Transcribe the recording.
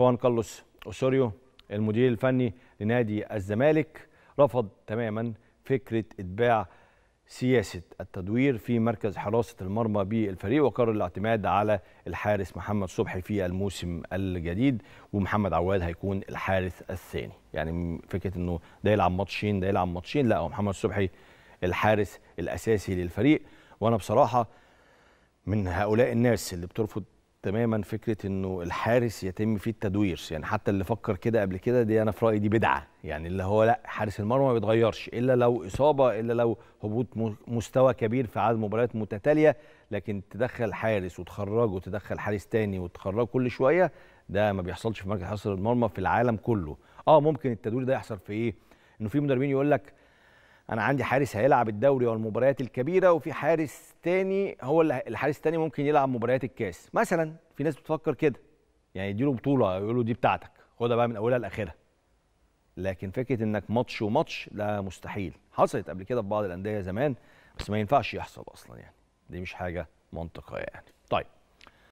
خوان كارلوس أوسوريو المدير الفني لنادي الزمالك رفض تماما فكرة إتباع سياسة التدوير في مركز حراسة المرمى بالفريق وقرر الاعتماد على الحارس محمد صبحي في الموسم الجديد ومحمد عواد هيكون الحارس الثاني يعني فكرة انه ده يلعب ماتشين ده يلعب ماتشين لا هو محمد صبحي الحارس الأساسي للفريق وأنا بصراحة من هؤلاء الناس اللي بترفض تماما فكره انه الحارس يتم فيه التدوير يعني حتى اللي فكر كده قبل كده دي انا في رايي دي بدعه يعني اللي هو لا حارس المرمى ما بيتغيرش الا لو اصابه الا لو هبوط مستوى كبير في عدد مباريات متتاليه لكن تدخل حارس وتخرجه وتدخل حارس تاني وتخرجه كل شويه ده ما بيحصلش في مركز حارس المرمى في العالم كله اه ممكن التدوير ده يحصل في ايه انه في مدربين يقول لك انا عندي حارس هيلعب الدوري والمباريات الكبيره وفي حارس تاني هو الحارس التاني ممكن يلعب مباريات الكاس مثلا في ناس بتفكر كده يعني يديله بطوله يقول دي بتاعتك خدها بقى من اولها لاخرها لكن فكره انك ماتش وماتش لا مستحيل حصلت قبل كده في بعض الانديه زمان بس ما ينفعش يحصل اصلا يعني دي مش حاجه منطقيه يعني طيب